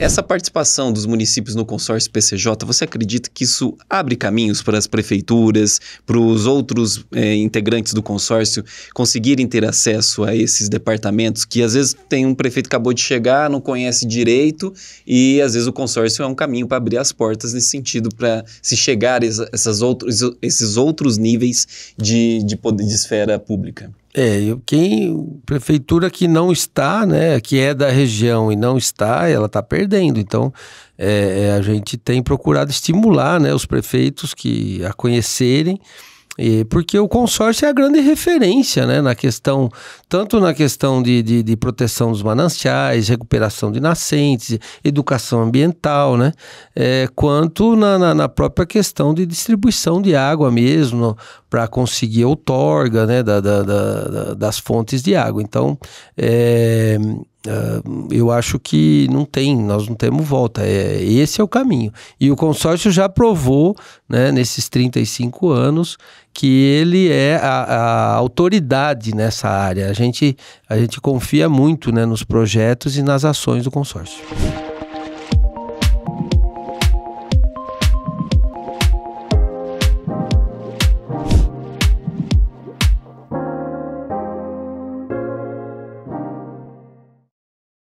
Essa participação dos municípios no consórcio PCJ, você acredita que isso abre caminhos para as prefeituras, para os outros é, integrantes do consórcio conseguirem ter acesso a esses departamentos? Que às vezes tem um prefeito que acabou de chegar, não conhece direito, e às vezes o consórcio é um caminho para abrir as portas nesse sentido, para se chegar a essas outros, esses outros níveis de, de, poder, de esfera pública. É, quem prefeitura que não está, né, que é da região e não está, ela está perdendo. Então, é, é, a gente tem procurado estimular, né, os prefeitos que a conhecerem e porque o consórcio é a grande referência, né, na questão, tanto na questão de, de, de proteção dos mananciais, recuperação de nascentes, educação ambiental, né, é, quanto na, na, na, própria questão de distribuição de água mesmo, para conseguir outorga, né, da, da, da, das fontes de água. Então, é, Uh, eu acho que não tem, nós não temos volta. É, esse é o caminho. E o consórcio já provou, né, nesses 35 anos, que ele é a, a, autoridade nessa área. A gente, a gente confia muito né, nos projetos e nas ações do consórcio.